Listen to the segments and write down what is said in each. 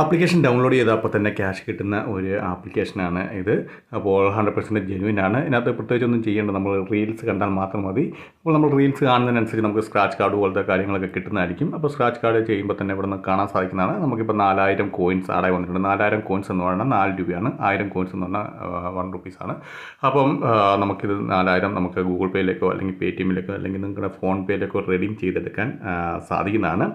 application download ചെയ്താൽ അപ്പോൾ തന്നെ ക്യാഷ് കിട്ടുന്ന ഒരു ആപ്ലിക്കേഷനാണ് ഇത് അപ്പോൾ ഹൺഡ്രഡ് പെർസെൻറ്റ് ജെനുവിൻ ആണ് ഇതിനകത്ത് ഒന്നും ചെയ്യേണ്ട നമ്മൾ റീൽസ് കണ്ടാൽ മാത്രം മതി അപ്പോൾ നമ്മൾ റീൽസ് കാണുന്നതിനനുസരിച്ച് നമുക്ക് സ്ക്രാച്ച് കാർഡ് പോലത്തെ കാര്യങ്ങളൊക്കെ കിട്ടുന്നതായിരിക്കും അപ്പോൾ സ്ക്രാച്ച് കാർഡ് ചെയ്യുമ്പോൾ തന്നെ ഇവിടെ നിന്ന് കാണാൻ സാധിക്കുന്നതാണ് നമുക്കിപ്പോൾ നാലായിരം കോയിൻസ് ആടായി വന്നിട്ടുണ്ട് നാലായിരം കോയിൻസ് എന്ന് പറഞ്ഞാൽ നാല് രൂപയാണ് ആയിരം കോയിൻസ് എന്ന് പറഞ്ഞാൽ വൺ റുപ്പീസാണ് അപ്പം നമുക്കിത് നാലായിരം നമുക്ക് ഗൂഗിൾ പേയിലേക്കോ അല്ലെങ്കിൽ പേ ടി എമ്മിലേക്കോ അല്ലെങ്കിൽ നിങ്ങളുടെ ഫോൺ പേയിലേക്കോ റെഡീം ചെയ്തെടുക്കാൻ സാധിക്കുന്നതാണ്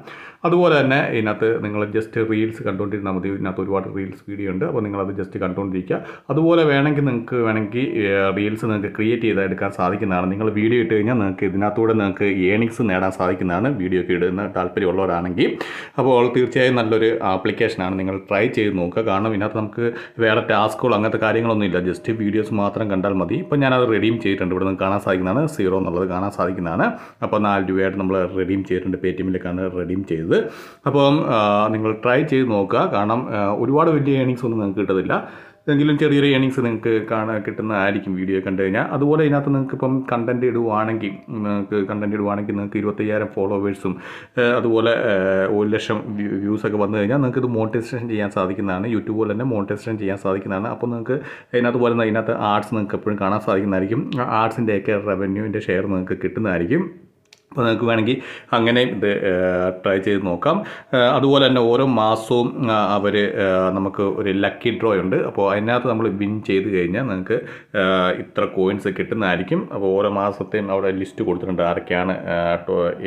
അതുപോലെ തന്നെ ഇതിനകത്ത് നിങ്ങൾ ജസ്റ്റ് റീൽസ് കണ്ടുകൊണ്ട് കണ്ടുകൊണ്ടിരുന്നാൽ മതി ഇതിനകത്ത് ഒരുപാട് റീൽസ് വീഡിയോ ഉണ്ട് അപ്പോൾ നിങ്ങളത് ജസ്റ്റ് കണ്ടുകൊണ്ടിരിക്കുക അതുപോലെ വേണമെങ്കിൽ നിങ്ങൾക്ക് വേണമെങ്കിൽ റീൽസ് നിങ്ങൾക്ക് ക്രിയേറ്റ് ചെയ്തെടുക്കാൻ സാധിക്കുന്നതാണ് നിങ്ങൾ വീഡിയോ ഇട്ട് കഴിഞ്ഞാൽ നിങ്ങൾക്ക് ഇതിനകത്തൂടെ നിങ്ങൾക്ക് ഏണിങ്സ് നേടാൻ സാധിക്കുന്നതാണ് വീഡിയോ ഒക്കെ ഇടുന്ന താല്പര്യമുള്ളവരാണെങ്കിൽ അപ്പോൾ തീർച്ചയായും നല്ലൊരു ആപ്ലിക്കേഷനാണ് നിങ്ങൾ ട്രൈ ചെയ്ത് നോക്കുക കാരണം ഇതിനകത്ത് നമുക്ക് വേറെ ടാസ്കുകൾ അങ്ങനത്തെ കാര്യങ്ങളൊന്നും ഇല്ല ജസ്റ്റ് വീഡിയോസ് മാത്രം കണ്ടാൽ മതി ഇപ്പോൾ ഞാനത് റെഡീം ചെയ്തിട്ടുണ്ട് ഇവിടെ നിന്ന് കാണാൻ സാധിക്കുന്നതാണ് സീറോ എന്നുള്ളത് കാണാൻ സാധിക്കുന്നതാണ് അപ്പോൾ നാല് രൂപയായിട്ട് നമ്മൾ റെഡീം ചെയ്തിട്ടുണ്ട് പേ ടി എമ്മിലേക്കാണ് റെഡീം ചെയ്തത് അപ്പം നിങ്ങൾ ട്രൈ ചെയ്ത് നോക്കുക കാരണം ഒരുപാട് വലിയ ഏണിങ്സ് ഒന്നും നിങ്ങൾക്ക് കിട്ടത്തില്ല എങ്കിലും ചെറിയൊരു ഏണിങ്സ് നിങ്ങൾക്ക് കാണാൻ കിട്ടുന്നതായിരിക്കും വീഡിയോ കണ്ടു കഴിഞ്ഞാൽ അതുപോലെ അതിനകത്ത് നിങ്ങൾക്ക് ഇപ്പം കണ്ടൻറ്റ് ഇടുവാണെങ്കിൽ നിങ്ങൾക്ക് കണ്ടൻറ്റ് ഇടുവാണെങ്കിൽ നിങ്ങൾക്ക് ഇരുപത്തയ്യായിരം ഫോളോവേഴ്സും അതുപോലെ ഒരു ലക്ഷം വ്യൂസൊക്കെ വന്നു കഴിഞ്ഞാൽ നിങ്ങൾക്ക് ഇത് മോണിറ്റൈസേഷൻ ചെയ്യാൻ സാധിക്കുന്നതാണ് യൂട്യൂബ് പോലെ തന്നെ മോണിറ്റൈസേഷൻ ചെയ്യാൻ സാധിക്കുന്നതാണ് അപ്പോൾ നിങ്ങൾക്ക് അതിനകത്ത് പോലെ അതിനകത്ത് ആർട്സ് നിങ്ങൾക്ക് എപ്പോഴും കാണാൻ സാധിക്കുന്നതായിരിക്കും ആർട്സിൻ്റെയൊക്കെ റവന്യൂവിൻ്റെ ഷെയർ നിങ്ങൾക്ക് കിട്ടുന്നതായിരിക്കും അപ്പോൾ നിങ്ങൾക്ക് വേണമെങ്കിൽ അങ്ങനെ ഇത് ട്രൈ ചെയ്ത് നോക്കാം അതുപോലെ തന്നെ ഓരോ മാസവും അവർ നമുക്ക് ഒരു ലക്കി ഡ്രോ ഉണ്ട് അപ്പോൾ അതിനകത്ത് നമ്മൾ വിൻ ചെയ്ത് കഴിഞ്ഞാൽ നിങ്ങൾക്ക് ഇത്ര കോയിൻസ് കിട്ടുന്നതായിരിക്കും അപ്പോൾ ഓരോ മാസത്തെയും അവിടെ ലിസ്റ്റ് കൊടുത്തിട്ടുണ്ട് ആരൊക്കെയാണ്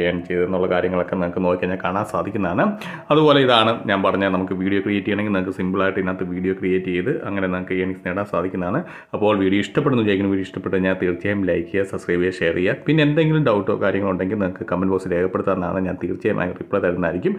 ഏൺ ചെയ്തതെന്നുള്ള കാര്യങ്ങളൊക്കെ നിങ്ങൾക്ക് നോക്കിക്കഴിഞ്ഞാൽ കാണാൻ സാധിക്കുന്നതാണ് അതുപോലെ ഇതാണ് ഞാൻ പറഞ്ഞ നമുക്ക് വീഡിയോ ക്രിയേറ്റ് ചെയ്യണമെങ്കിൽ നിങ്ങൾക്ക് സിമ്പിളായിട്ട് ഇതിനകത്ത് വീഡിയോ ക്രിയേറ്റ് ചെയ്ത് അങ്ങനെ നിങ്ങൾക്ക് ഏണിങ്സ് നേടാൻ സാധിക്കുന്നതാണ് അപ്പോൾ വീഡിയോ ഇഷ്ടപ്പെടുന്നു വിചാരിക്കുന്നു വീഡിയോ ഇഷ്ടപ്പെട്ടാൽ ഞാൻ തീർച്ചയായും ലൈക്ക് ചെയ്യുക സബ്സ്ക്രൈബ് ചെയ്യുക ഷെയർ ചെയ്യുക പിന്നെ എന്തെങ്കിലും ഡൗട്ടോ കാര്യങ്ങളോ ഉണ്ടെങ്കിൽ നിങ്ങൾക്ക് കമൻറ്റ് ബോക്സിൽ രേഖപ്പെടുത്താറുണ്ടാണ് ഞാൻ തീർച്ചയായും റിപ്ലൈ തരുന്നതായിരിക്കും